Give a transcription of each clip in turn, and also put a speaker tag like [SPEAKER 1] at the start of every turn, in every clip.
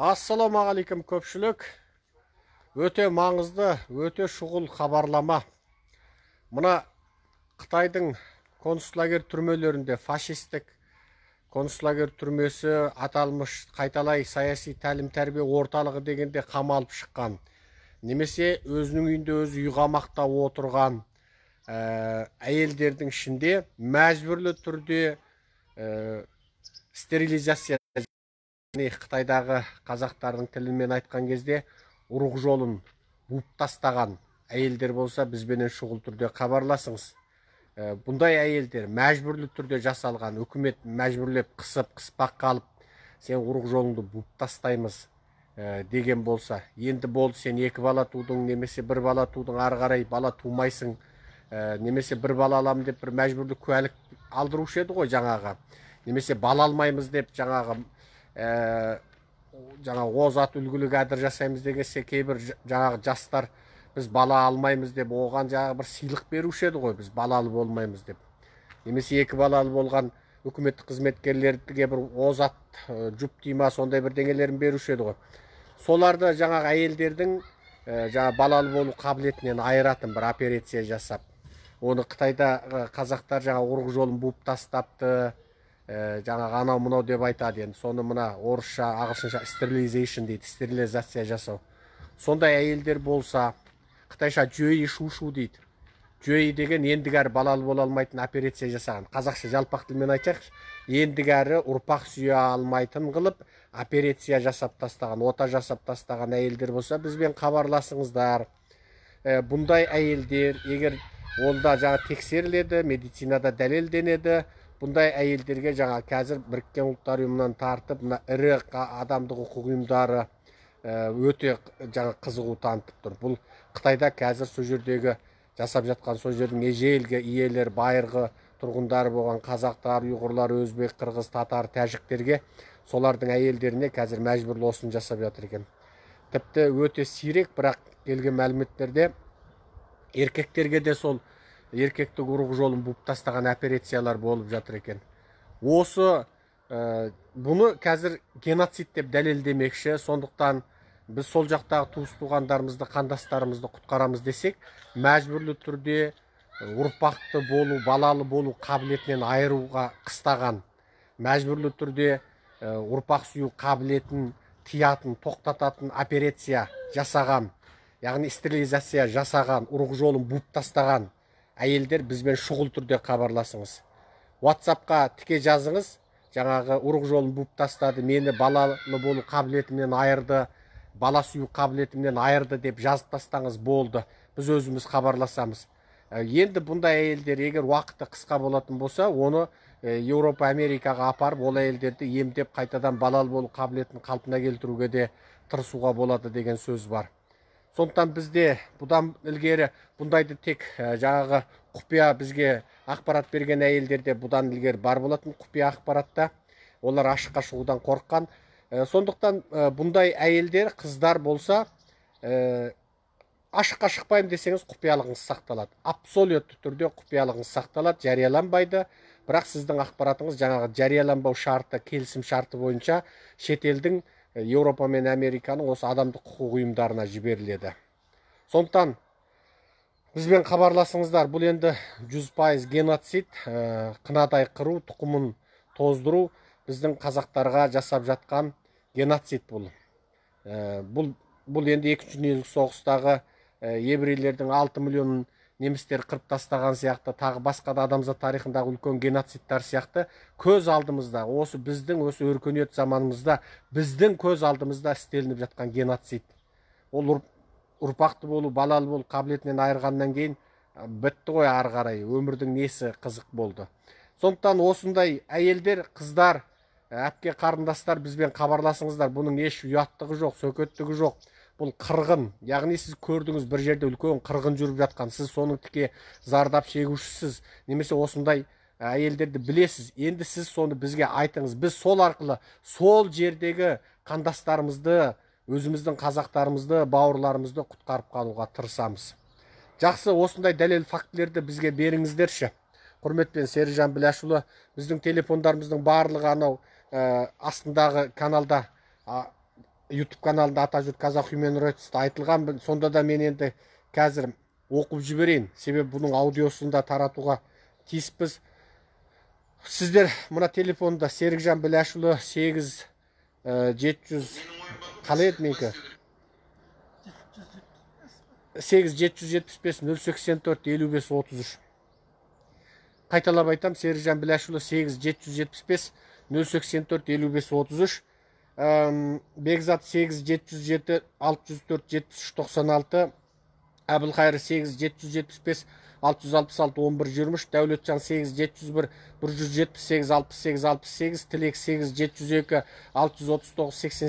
[SPEAKER 1] ассалаумағалейкум көпшілік өте маңызды өте шұғыл хабарлама мына қытайдың консулагер түрмелерінде фашистік консулагер түрмесі аталмыш қайталай саяси тәлім тәрбие орталығы дегенде қамалып шыққан немесе өзінің үйінде өзі қамақта отырған ә, әйелдердің ішінде мәжбүрлі түрде ә, стерилизация Не, қытайдағы қазақтардың тілімен айтқан кезде ұрық жолын буып тастаған әйелдер болса бізбенен шұғыл түрде хабарласыңыз бұндай әйелдер мәжбүрлі түрде жасалған үкімет мәжбүрлеп қысып қыспаққа алып сен ұрық жолыңды буып тастаймыз деген болса енді болды сен екі бала тудың немесе бір бала тудың ары қарай бала тумайсың немесе бір бала аламын деп бір мәжбүрлі куәлік алдырушы еді ғой жаңағы немесе бала алмаймыз деп жаңағы Э, жаңағы озат үлгілі кадір жасаймыз дегенсе бир жанагы жаштар биз бала алмаймыз деп оған жанагы бир сыйлык беруші еді ғой біз балалы болмаймыз деп немесе эки балалуу болгон өкмөттүк кызматкерлерге бир озат э, жұп дей ма сондай бирдеңелерин беруші еді ғой соларды жанагы әйелдердің э, жанагы балалуу болуу кабилетинен айыратын бир операция жасап оны қытайдағы казактар жанагы урук жолун бууп тастапты ә, жаңағы анау мынау деп айтады енді соны мына орысша ағылшынша стерилизейшн дейді стерилизация жасау сондай әйелдер болса қытайша шу шушу дейді жөй деген ендігәрі балалы бола алмайтын операция жасаған қазақша жалпақ тілмен ендігі ендігәрі ұрпақ сүйе алмайтын қылып операция жасап тастаған ота жасап тастаған әйелдер болса бізбен хабарласыңыздар ә, бұндай әйелдер егер ол да жаңа тексеріледі медицинада дәлелденеді бұндай әйелдерге жаңа қазір біріккен ұлттар ұйымынан тартып мына ірі адамдық құқық ұйымдары өте жаңа қызығу танытып тұр бұл қытайда қазір сол жердегі жасап жатқан сол жердің ежелгі иелері байырғы тұрғындары болған қазақтар ұйғырлар өзбек қырғыз татар тәжіктерге солардың әйелдеріне қазір мәжбүрлі осыны жасап жатыр екен тіпті өте сирек бірақ келген мәліметтерде еркектерге де сол еркекті ұрық жолын буып тастаған операциялар болып жатыр екен осы э, бұны қазір геноцид деп дәлелдемекші сондықтан біз сол жақтағы туыс туғандарымызды қандастарымызды құтқарамыз десек мәжбүрлі түрде э, ұрпақты болу балалы болу қабілетінен айыруға қыстаған мәжбүрлі түрде э, ұрпақ сүю қабілетін тиятын тоқтататын операция жасаған яғни стерилизация жасаған ұрық жолын буып тастаған әйелдер бізбен шұғыл түрде хабарласыңыз ватсапқа тіке жазыңыз жаңағы ұрық жолын буып тастады мені балалы болу қабілетімнен айырды бала сүю қабілетімнен айырды деп жазып тастаңыз болды біз өзіміз хабарласамыз ә, енді бұндай әйелдер егер уақыты қысқа болатын болса оны ә, еуропа америкаға апарып ол әйелдерді емдеп қайтадан балалы болу қабілетін қалпына келтіруге де тырысуға болады деген сөз бар сондықтан бізде бұдан ілгері бұндайды тек жаңағы құпия бізге ақпарат берген әйелдерде бұдан ілгері бар болатын құпия ақпаратта олар ашыққа шығудан қорыққан сондықтан бұндай әйелдер қыздар болса ашыққа шықпаймын десеңіз құпиялығыңыз сақталады абсолютті түрде құпиялығыңыз сақталады жарияланбайды бірақ сіздің ақпаратыңыз жаңағы жарияланбау шарты келісім шарты бойынша шетелдің еуропа мен американың осы адамдық құқық ұйымдарына жіберіледі сондықтан бізбен хабарласыңыздар бұл енді 100% пайыз геноцид қынадай қыру тұқымын тоздыру біздің қазақтарға жасап жатқан геноцид бұл бұл бұл енді екінші дүниежүзілік соғыстағы еврейлердің 6 миллион немістер қырып тастаған сияқты тағы басқа да адамзат тарихындағы үлкен геноцидтар сияқты көз алдымызда осы біздің осы өркениет заманымызда біздің көз алдымызда істелініп жатқан геноцид ол ұрпақты болу балалы болу қабілетінен айырғаннан кейін бітті ғой ары қарай өмірдің несі қызық болды сондықтан осындай әйелдер қыздар әпке қарындастар бізбен хабарласыңыздар бұның еш ұяттығы жоқ сөкеттігі жоқ бұл қырғын яғни сіз көрдіңіз бір жерде үлкен қырғын жүріп жатқан сіз соның тіке зардап шегушісіз немесе осындай әйелдерді білесіз енді сіз соны бізге айтыңыз біз сол арқылы сол жердегі қандастарымызды өзіміздің қазақтарымызды бауырларымызды құтқарып қалуға тырысамыз жақсы осындай дәлел фактілерді бізге беріңіздерші құрметпен серіжан біләшұлы біздің телефондарымыздың барлығы анау астындағы каналда Ютуб каналында ата жұрт қазақ үмен рөттісті айтылған бұл, сонда да мен енді кәзір оқып жіберейін. себеп бұның аудиосында таратуға тиспіз. Сіздер мұна телефонда сергжан біләшілі э, 8700... Қалай етмейкі? 8 775 084 55 33. Қайталап айтам сергжан біләшілі 8 775 084 55 33. Бегзат 8, 604, 7396 96, Абылхайр 8, 666 11, 23 дәулетжан 8 701 178 68 68 тілек 8 702 639 88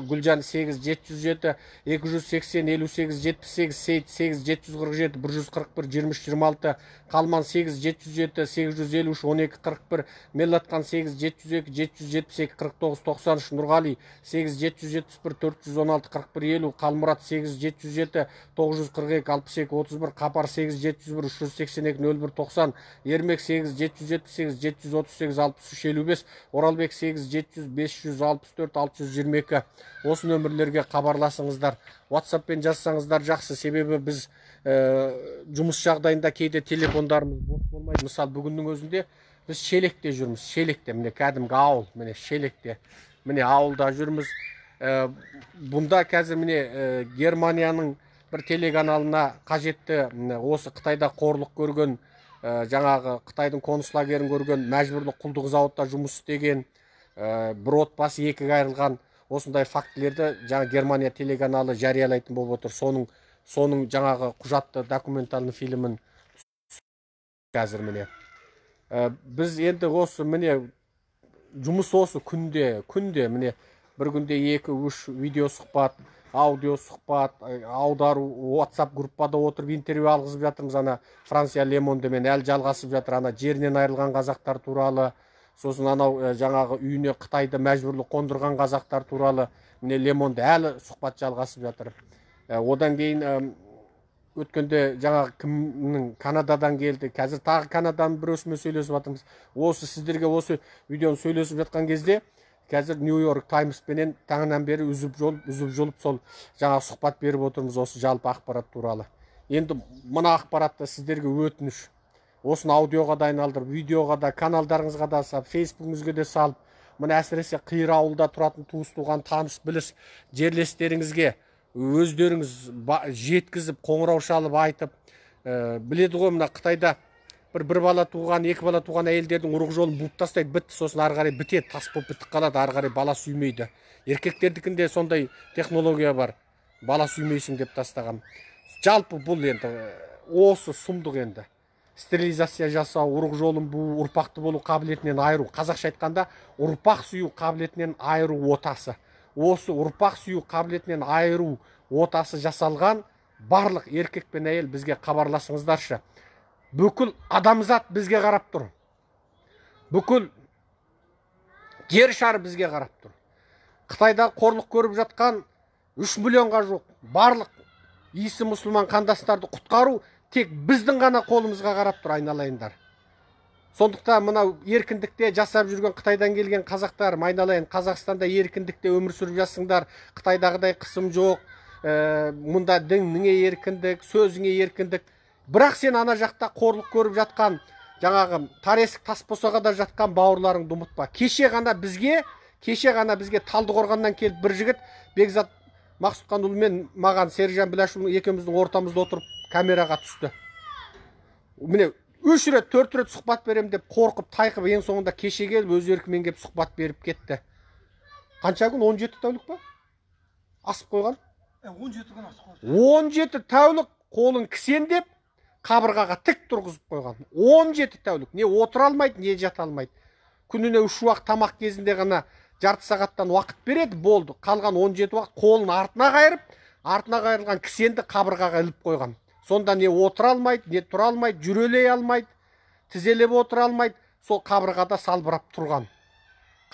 [SPEAKER 1] 82 гүлжан 8 707 280 58 78 сейт 8 747 141 23 26 қалман 8 707 853 12 41 меллатхан 8 702 772 49 93 нұрғали 8 771 416 41 50 қалмұрат 8 707 942 62 31 қапар 8 7 781 0190 01 90 Ермек 8-778-63-55, Оралбек 8-700-564-622. Осы нөмірлерге қабарласыңыздар. WhatsApp-пен жазсаңыздар жақсы, себебі біз жұмыс жағдайында кейде телефондарымыз болмайды. Мысал бүгіннің өзінде біз шелекте жүрміз, шелекте, міне кәдімгі ауыл, міне шелекте, міне ауылда жүрміз. Бұнда кәзі міне Германияның бір телеканалына қажетті осы қытайда қорлық көрген э, жаңағы қытайдың концлагерін көрген мәжбүрлі құлдық зауытта жұмыс істеген э, бір отбасы екіге айырылған осындай фактілерді жаңа германия телеканалы жариялайтын болып отыр соның соның жаңағы құжатты документальный фильмін қазір міне э, біз енді осы міне жұмыс осы күнде күнде міне бір күнде екі үш видео сұхбат аудио сұхбат э, аудару whatsapp группада отырып интервью алғызып жатырмыз ана франция лемондемен әлі жалғасып жатыр ана жерінен айырылған қазақтар туралы сосын анау э, жаңағы үйіне қытайды мәжбүрлі қондырған қазақтар туралы міне лемонды әлі сұхбат жалғасып жатыр э, одан кейін өткенде жаңағы кімнің канададан келді қазір тағы канаданың біреусімен сөйлесіп жатырмыз осы сіздерге осы видеоны сөйлесіп жатқан кезде қазір нью йорк таймспенен таңнан бері үзіп жолып, үзіп жұлып сол жаңа сұхбат беріп отырмыз осы жалпы ақпарат туралы енді мына ақпаратты сіздерге өтініш осыны аудиоға да айналдырып видеоға да каналдарыңызға да салып фейсбугіңізге де салып мына әсіресе қиыр ауылда тұратын туыс туған таныс біліс жерлестеріңізге өздеріңіз жеткізіп қоңырау шалып айтып э, біледі ғой мына қытайда бір бір бала туған екі бала туған әйелдердің ұрық жолын буып тастайды бітті сосын ары қарай бітеді тас болып бітіп қалады ары қарай бала сүймейді еркектердікінде сондай технология бар бала сүймейсің деп тастаған жалпы бұл енді э, осы сұмдық енді стерилизация жасау ұрық жолын буу ұрпақты болу қабілетінен айыру қазақша айтқанда ұрпақ сүю қабілетінен айыру отасы осы ұрпақ сүю қабілетінен айыру отасы жасалған барлық еркек пен әйел бізге хабарласыңыздаршы бүкіл адамзат бізге қарап тұр бүкіл жер шары бізге қарап тұр қытайда қорлық көріп жатқан үш миллионға жоқ барлық иісі мұсылман қандастарды құтқару тек біздің ғана қолымызға қарап тұр айналайындар сондықтан мынау еркіндікте жасап жүрген қытайдан келген қазақтар айналайын қазақстанда еркіндікте өмір сүріп жатсыңдар қытайдағыдай қысым жоқ ә, мұнда дініңе еркіндік сөзіңе еркіндік бірақ сен ана жақта қорлық көріп жатқан жаңағы тар есік тас босағада жатқан бауырларыңды ұмытпа кеше ғана бізге кеше ғана бізге талдықорғаннан келіп бір жігіт бекзат мақсұтханұлы мен маған серікжан біләшұлы екеуміздің ортамызда отырып камераға түсті міне үш рет төрт рет сұхбат беремін деп қорқып тайқып ең соңында кеше келіп өз еркімен келіп сұхбат беріп кетті қанша күн он жеті тәулік па асып қойған он жеті күн асып қойған он жеті тәулік қолын кісендеп қабырғаға тік тұрғызып қойған 17 тәулік не отыра алмайды не жата алмайды күніне үш уақыт тамақ кезінде ғана жарты сағаттан уақыт береді болды қалған 17 уақыт қолын артына қайырып артына қайырылған кісенді қабырғаға іліп қойған сонда не отыра алмайды не тұра алмайды жүрелей алмайды тізелеп отыра алмайды сол қабырғада салбырап тұрған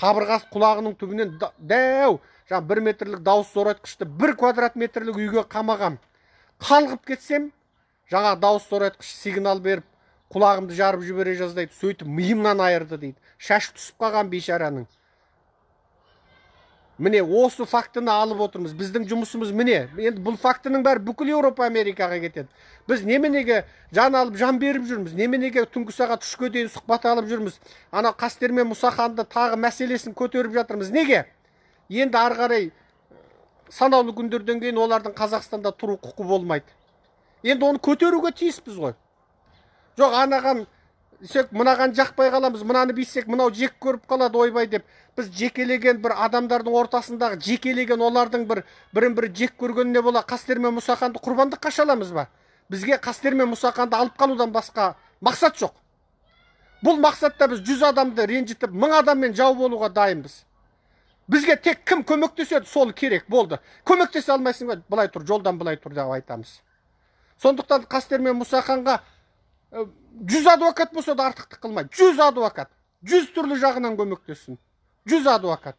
[SPEAKER 1] қабырғасы құлағының түбінен дәу жаңағы бір метрлік дауыс зорайтқышты бір квадрат метрлік үйге қамаған қалғып кетсем жаңа дауыс зорайтқыш сигнал беріп құлағымды жарып жібере жаздайды сөйтіп миымнан айырды дейді шаш түсіп қалған бейшараның міне осы фактіні алып отырмыз біздің жұмысымыз міне енді бұл фактінің бәрі бүкіл еуропа америкаға кетеді біз неменеге жан алып жан беріп жүрміз неменеге түнгі сағат үшке дейін сұхбат алып жүрміз анау қастер мен мұсаханды тағы мәселесін көтеріп жатырмыз неге енді ары қарай санаулы күндерден кейін олардың қазақстанда тұру құқы болмайды енді оны көтеруге тиіспіз ғой жоқ анаған десек мынаған жақпай қаламыз мынаны бүйтсек мынау жек көріп қалады ойбай деп біз жекелеген бір адамдардың ортасындағы жекелеген олардың бір бірін бірі жек көргеніне бола қастер мен мұсақанды құрбандыққа шаламыз ба бізге қастер мен мұсақанды алып қалудан басқа мақсат жоқ бұл мақсатта біз жүз адамды ренжітіп мың адаммен жау болуға дайынбыз бізге тек кім көмектеседі сол керек болды көмектесе алмайсың ба былай тұр жолдан былай тұр деп айтамыз сондықтан қастер мен мұсаханға э, жүз адвокат болса да артықтық қылмайды жүз адвокат жүз түрлі жағынан көмектессін жүз адвокат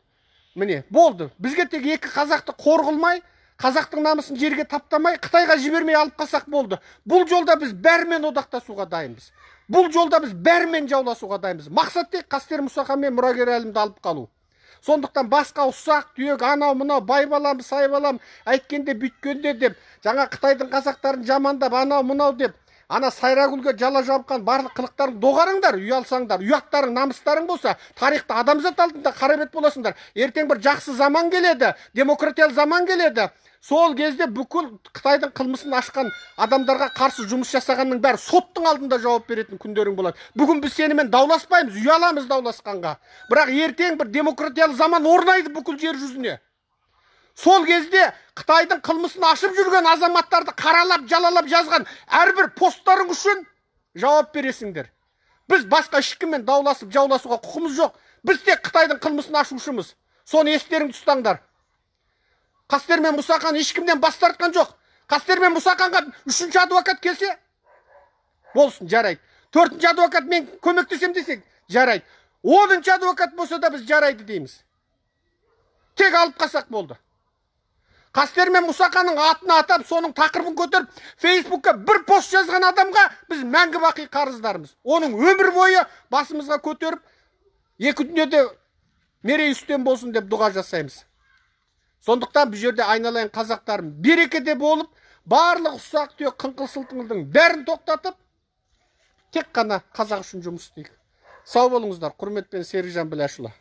[SPEAKER 1] міне болды бізге тек екі қазақты қор қылмай қазақтың намысын жерге таптамай қытайға жібермей алып қалсақ болды бұл жолда біз бәрімен одақтасуға дайынбыз бұл жолда біз бәрімен жауласуға дайынбыз мақсат тек қастер мұсахан мен мұрагер әлімді алып қалу сондықтан басқа ұсақ түйек анау мынау бай балам сай балам әйткенде бүйткенде деп жаңа қытайдың қазақтарын жамандап анау мынау деп ана сайрагүлге жала жапқан барлық қылықтарын доғарыңдар ұялсаңдар ұяттарың намыстарың болса тарихта адамзат алдында қарабет боласыңдар ертең бір жақсы заман келеді демократиялы заман келеді сол кезде бүкіл қытайдың қылмысын ашқан адамдарға қарсы жұмыс жасағанның бәрі соттың алдында жауап беретін күндерің болады бүгін біз сенімен дауласпаймыз ұяламыз дауласқанға бірақ ертең бір демократиялы заман орнайды бүкіл жер жүзіне сол кезде қытайдың қылмысын ашып жүрген азаматтарды қаралап жалалап жазған әрбір посттарың үшін жауап бересіңдер біз басқа ешкіммен дауласып жауласуға құқымыз жоқ біз тек қытайдың қылмысын ашушымыз соны естеріңді ұстаңдар қастер мен мұсақан ешкімнен бас тартқан жоқ қастер мен мұсақанға үшінші адвокат келсе болсын жарайды төртінші адвокат мен көмектесем десек жарайды оныншы адвокат болса да біз жарайды дейміз тек алып қалсақ болды қастер мен мұсақанның атын атап соның тақырыбын көтеріп фейсбукқа бір пост жазған адамға біз мәңгі бақи қарыздармыз оның өмір бойы басымызға көтеріп екі дүниеде мерей үстем болсын деп дұға жасаймыз сондықтан бұл жерде айналайын қазақтарым берекеде болып барлық ұсақ түйек қыңқыл сылтыңдың бәрін тоқтатып тек қана қазақ үшін жұмыс істейік сау болыңыздар құрметпен серікжан біләшұлы